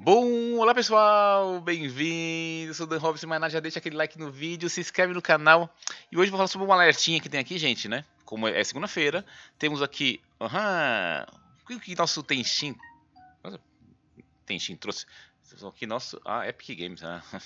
Bom, olá pessoal, bem-vindos, sou o Dan Robson Maná, já deixa aquele like no vídeo, se inscreve no canal e hoje vou falar sobre uma alertinha que tem aqui, gente, né? Como é segunda-feira, temos aqui, aham, uhum, o que nosso Tenshin, nossa, Tenshin trouxe, o que nosso, ah, Epic Games, ah.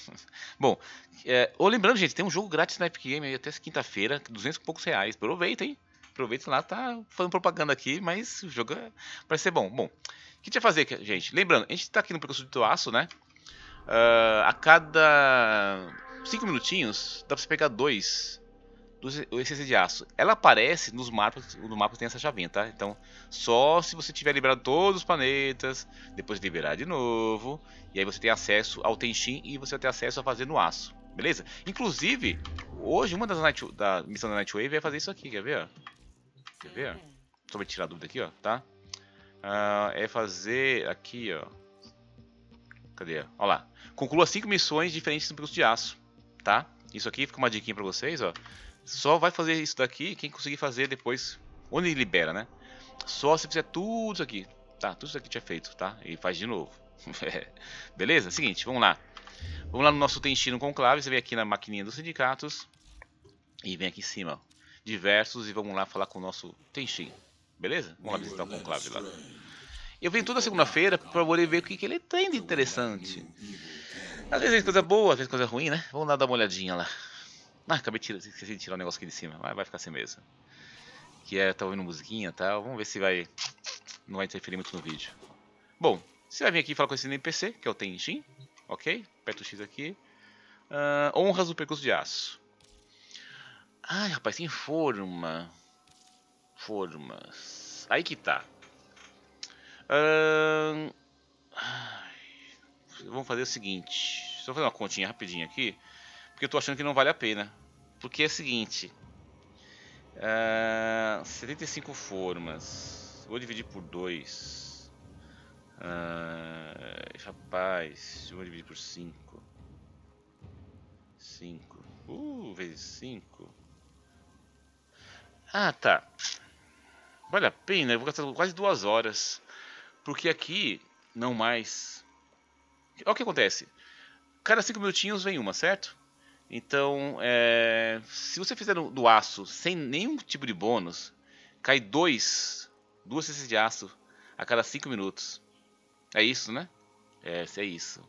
Bom, é, oh, lembrando, gente, tem um jogo grátis na Epic Games até quinta-feira, 200 e poucos reais, aproveita, hein? Aproveita lá, tá falando propaganda aqui, mas o jogo é... vai ser bom. Bom, o que a gente vai fazer, gente? Lembrando, a gente tá aqui no percurso do aço, né? Uh, a cada 5 minutinhos, dá pra você pegar dois dos essência de aço. Ela aparece nos mapas, no mapa tem essa chavinha, tá? Então, só se você tiver liberado todos os planetas, depois liberar de novo, e aí você tem acesso ao Tenshin e você vai ter acesso a fazer no aço. Beleza? Inclusive, hoje uma das Night, da missão da Nightwave é fazer isso aqui, quer ver? Quer ver? É. Só pra tirar a dúvida aqui, ó, tá? Uh, é fazer aqui, ó. Cadê? Olha lá. Conclua cinco missões diferentes no percurso de aço, tá? Isso aqui fica uma diquinha pra vocês, ó. Só vai fazer isso daqui quem conseguir fazer depois. Onde ele libera, né? Só se fizer tudo isso aqui. Tá, tudo isso aqui tinha feito, tá? E faz de novo. Beleza? Seguinte, vamos lá. Vamos lá no nosso Tenchino conclave. Você vem aqui na maquininha dos sindicatos. E vem aqui em cima, ó diversos e vamos lá falar com o nosso Tenshin. Beleza? Vamos lá visitar o conclave lá. Eu venho toda segunda-feira para poder ver o que, que ele tem de interessante. Às vezes é coisa boa, às vezes é coisa ruim, né? Vamos lá dar uma olhadinha lá. Ah, acabei de tirar, esqueci de tirar o um negócio aqui de cima. Mas vai ficar assim mesmo. Que é, tá ouvindo musiquinha e tá? tal. Vamos ver se vai. Não vai interferir muito no vídeo. Bom, você vai vir aqui falar com esse NPC, que é o Tenshin. Ok? Aperta o X aqui. Uh, honras do percurso de aço. Ai, rapaz, tem forma. Formas. Aí que tá. Hum... Vamos fazer o seguinte. Só fazer uma continha rapidinho aqui. Porque eu tô achando que não vale a pena. Porque é o seguinte. Uh, 75 formas. Vou dividir por 2. Uh, rapaz, vou dividir por 5. 5. Uh, vezes 5. Ah, tá. Vale a pena, eu vou gastar quase duas horas. Porque aqui, não mais. Olha o que acontece. Cada cinco minutinhos vem uma, certo? Então, é... se você fizer no, do aço sem nenhum tipo de bônus, cai dois, duas cestas de aço a cada cinco minutos. É isso, né? É, é isso.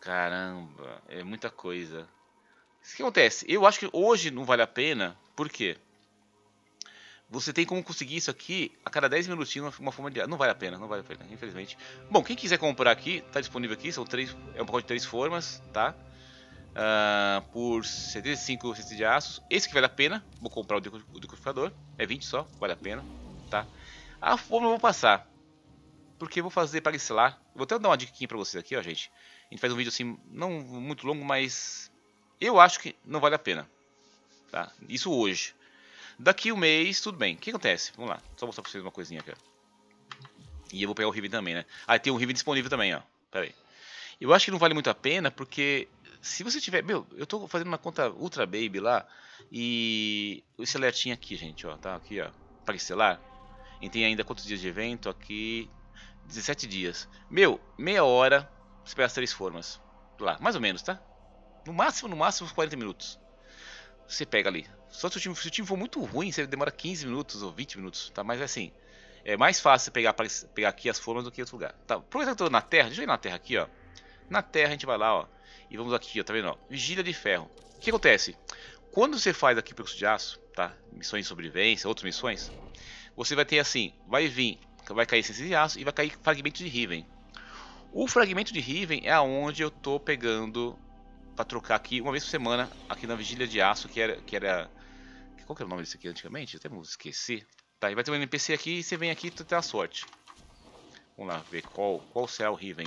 Caramba, é muita coisa. O que acontece? Eu acho que hoje não vale a pena, por quê? Você tem como conseguir isso aqui a cada 10 minutinhos, uma forma de. Não vale a pena, não vale a pena, infelizmente. Bom, quem quiser comprar aqui, tá disponível aqui, são três, é um pacote de três formas, tá? Uh, por 75 cestas de aço. Esse que vale a pena, vou comprar o decodificador, é 20 só, vale a pena, tá? A forma eu vou passar, porque eu vou fazer para lá Vou até dar uma dica pra vocês aqui, ó, gente. A gente faz um vídeo assim, não muito longo, mas eu acho que não vale a pena, tá? Isso hoje. Daqui um mês, tudo bem. O que acontece? Vamos lá. Só mostrar pra vocês uma coisinha aqui. E eu vou pegar o Riven também, né? Ah, tem um Riven disponível também, ó. Pera aí. Eu acho que não vale muito a pena, porque se você tiver... Meu, eu tô fazendo uma conta Ultra Baby lá. E esse alertinho aqui, gente, ó. Tá aqui, ó. Paricelar. E tem ainda quantos dias de evento aqui? 17 dias. Meu, meia hora. você pega as três formas. Lá, mais ou menos, tá? No máximo, no máximo, 40 minutos. Você pega ali. Só se o time, se o time for muito ruim, você demora 15 minutos ou 20 minutos, tá? Mas assim, é mais fácil pegar, pegar aqui as formas do que em outro lugar. Tá, Por exemplo, na terra, deixa eu ir na terra aqui, ó. Na terra a gente vai lá, ó. E vamos aqui, ó, tá vendo? Ó, vigília de ferro. O que acontece? Quando você faz aqui percurso de aço, tá? Missões de sobrevivência, outras missões, você vai ter assim, vai vir, vai cair essência de aço e vai cair fragmentos de Riven. O fragmento de Riven é aonde eu tô pegando para trocar aqui uma vez por semana aqui na vigília de aço que era que era qual que era o nome desse aqui antigamente? Até me esqueci. Tá, e vai ter um NPC aqui e você vem aqui e tu tem a sorte. Vamos lá ver qual, qual será o Riven.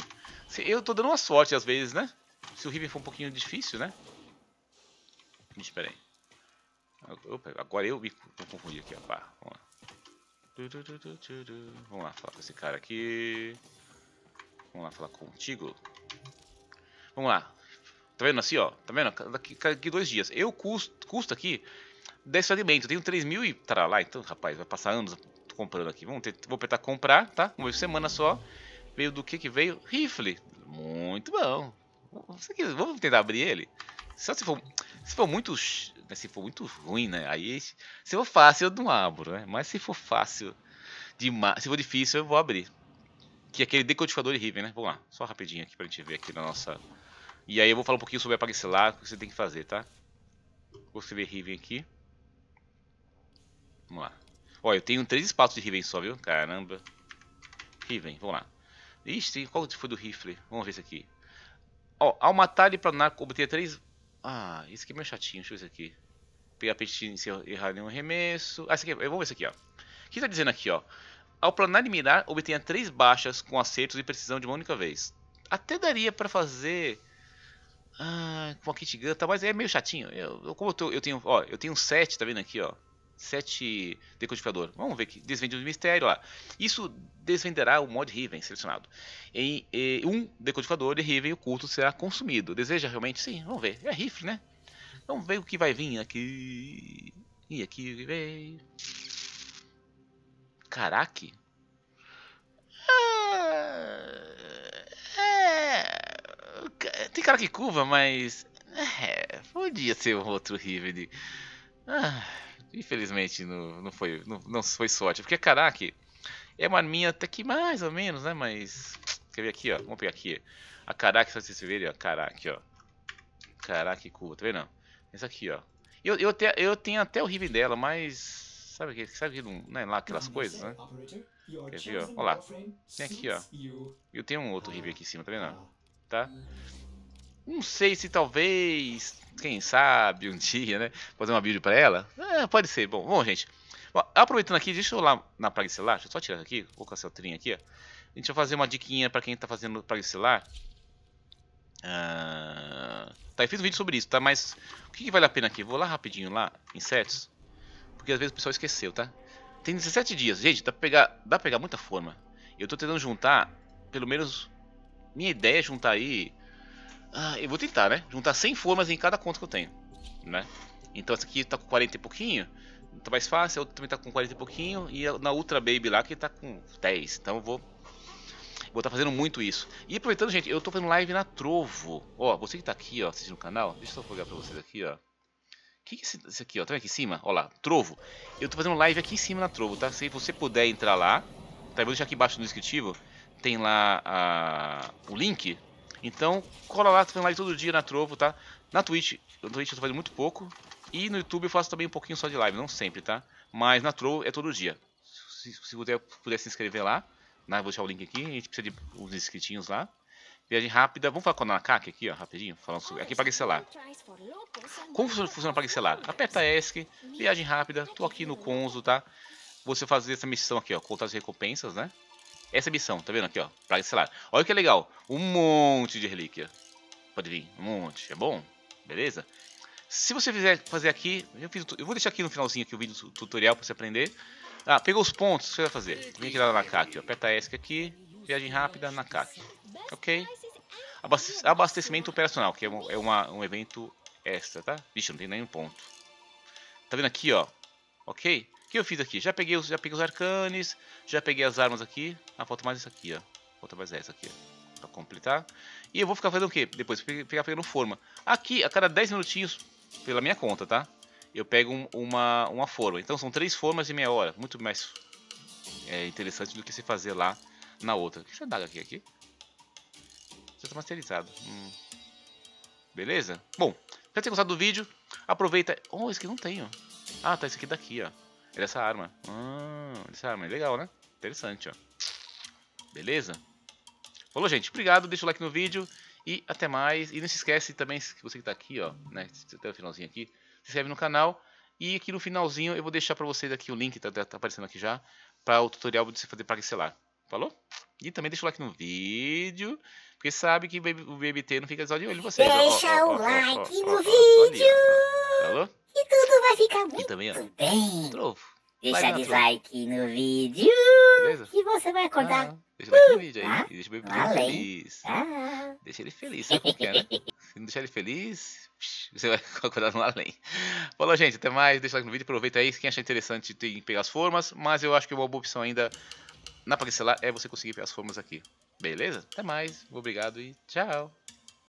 Eu tô dando uma sorte às vezes, né? Se o Riven for um pouquinho difícil, né? Espera aí. Opa, agora eu me confundi aqui, ó. Pá, vamos lá. Vamos lá falar com esse cara aqui. Vamos lá falar contigo. Vamos lá. Tá vendo assim, ó? Tá vendo? Daqui, daqui dois dias. Eu custo, custo aqui 10 alimento Eu tenho 3 mil e tá lá. Então, rapaz, vai passar anos comprando aqui. Vamos ter, vou tentar comprar, tá? Uma semana só. Veio do que que veio? Rifle. Muito bom. Vamos tentar abrir ele? Só se for, se for muito né, se for muito ruim, né? Aí se for fácil eu não abro, né? Mas se for fácil demais, se for difícil eu vou abrir. Que é aquele decodificador de Riven, né? Vamos lá, só rapidinho aqui pra gente ver aqui na nossa. E aí eu vou falar um pouquinho sobre a lá o que você tem que fazer, tá? Vou escrever Riven aqui. Vamos lá. Ó, eu tenho três espaços de Riven só, viu? Caramba. Riven, vamos lá. Ixi, qual foi do rifle? Vamos ver isso aqui. Ó, ao matar ele pra narco, obter três... Ah, isso aqui é meio chatinho. Deixa eu ver isso aqui. Pegar peitinho se errar nenhum arremesso. Ah, isso aqui. Vamos ver isso aqui, ó. O que tá dizendo aqui, ó? Ao planar e mirar, obtenha três baixas com acertos e precisão de uma única vez. Até daria pra fazer... Ah, com a kit gun, tá? Mas é meio chatinho. Eu, como eu, tô, eu tenho... Ó, eu tenho set tá vendo aqui, ó? sete decodificador. Vamos ver que desvende o um mistério lá. Isso desvenderá o mod Riven selecionado. Em, em um decodificador de Riven oculto será consumido. Deseja realmente? Sim, vamos ver. É rifle, né? Vamos ver o que vai vir aqui. E aqui vem. Caraca. Ah, é. Tem cara que curva, mas. É, podia ser um outro Riven. Ah infelizmente, não, não, foi, não, não foi sorte. Porque caraca, é uma arminha até que mais ou menos, né? Mas. Quer ver aqui, ó? Vamos pegar aqui. A caraca vocês verem, ó. caraca ó. caraca curva, tá vendo? Essa aqui, ó. Eu, eu, te, eu tenho até o riven dela, mas. Sabe que sabe que não, né, lá aquelas uhum. coisas, né? Quer ver, ó? Olha lá. Tem aqui, ó. Eu tenho um outro riven aqui em cima, tá vendo? Tá? Não sei se talvez, quem sabe, um dia, né? Fazer uma build para ela. É, pode ser. Bom, bom, gente. Bom, aproveitando aqui, deixa eu lá na praga celular, deixa eu só tirar aqui, vou com essa trinha aqui, ó. A gente vai fazer uma diquinha para quem tá fazendo praga celular. Ah, tá, eu fiz um vídeo sobre isso, tá? Mas o que, que vale a pena aqui? Vou lá rapidinho lá, insetos. Porque às vezes o pessoal esqueceu, tá? Tem 17 dias. Gente, dá pra pegar, dá pra pegar muita forma. Eu tô tentando juntar, pelo menos, minha ideia é juntar aí ah, eu vou tentar, né? Juntar 100 formas em cada conta que eu tenho, né? Então essa aqui tá com 40 e pouquinho, tá mais fácil. A outra também tá com 40 e pouquinho. E na Ultra Baby lá que tá com 10. Então eu vou Vou estar tá fazendo muito isso. E aproveitando, gente, eu estou fazendo live na Trovo. Ó, você que está aqui, ó, assistindo o canal, deixa eu só pegar para vocês aqui, ó. O que, que é esse, esse aqui, ó? Tá aqui em cima? Ó lá, Trovo. Eu estou fazendo live aqui em cima na Trovo, tá? Se você puder entrar lá, tá? Eu vou deixar aqui embaixo no descritivo. Tem lá a, o link então, cola lá, tô fazendo live todo dia na Trovo, tá? Na Twitch, na Twitch eu tô fazendo muito pouco. E no YouTube eu faço também um pouquinho só de live, não sempre, tá? Mas na Trovo é todo dia. Se, se puder, puder se inscrever lá, né? vou deixar o link aqui, a gente precisa de uns inscritinhos lá. Viagem rápida, vamos falar com a NACAC aqui, ó, rapidinho, falando sobre, aqui para parcelar. Como funciona para parcelar? Aperta ESC, viagem rápida, tô aqui no Conzo, tá? Você fazer essa missão aqui, ó, contar as recompensas, né? Essa missão, tá vendo aqui, ó? Praga Estelar. Olha que legal. Um monte de relíquia. Pode vir, um monte. É bom? Beleza? Se você fizer fazer aqui, eu, fiz, eu vou deixar aqui no finalzinho aqui o vídeo tutorial para você aprender. Ah, pegou os pontos, o que você vai fazer? Vem aqui na NACAC, ó. aperta ESC aqui, viagem rápida, NACAC. Ok? Abaste abastecimento operacional, que é, um, é uma, um evento extra, tá? Vixe, não tem nenhum ponto. Tá vendo aqui, ó? Ok? que eu fiz aqui? Já peguei, os, já peguei os arcanes, já peguei as armas aqui. Ah, falta mais isso aqui, ó. Falta mais essa aqui, ó. Pra completar. E eu vou ficar fazendo o quê? Depois, ficar pegando forma. Aqui, a cada 10 minutinhos, pela minha conta, tá? Eu pego um, uma, uma forma. Então são três formas em meia hora. Muito mais é, interessante do que se fazer lá na outra. Deixa eu dá aqui, aqui. Já tá masterizado. Hum. Beleza? Bom, espero que tenha gostado do vídeo. Aproveita... Oh, esse aqui não tenho. Ah, tá, esse aqui daqui, ó. Olha é essa arma. Ah, essa arma. É legal, né? Interessante, ó. Beleza? Falou, gente. Obrigado. Deixa o like no vídeo. E até mais. E não se esquece também, se você que tá aqui, ó, né? Até o finalzinho aqui. Se inscreve no canal. E aqui no finalzinho eu vou deixar para vocês aqui o link, tá, tá, tá aparecendo aqui já, para o tutorial de você fazer pixelar. Falou? E também deixa o like no vídeo, porque sabe que o BBT não fica só de olho em vocês. Deixa ó, ó, ó, o like no vídeo! Falou? e tudo vai ficar muito também, ó, bem. Trovo. Deixa like dislike no vídeo Beleza? você vai acordar. Ah, deixa like no vídeo aí. Ah, e deixa o bebê feliz. Ah. Deixa ele feliz, sabe como que é, né? Se não deixar ele feliz, você vai acordar no além. Falou, gente. Até mais. Deixa o like no vídeo. Aproveita aí. Quem achar interessante tem que pegar as formas. Mas eu acho que uma boa opção ainda na parcelar é você conseguir pegar as formas aqui. Beleza? Até mais. Obrigado e tchau.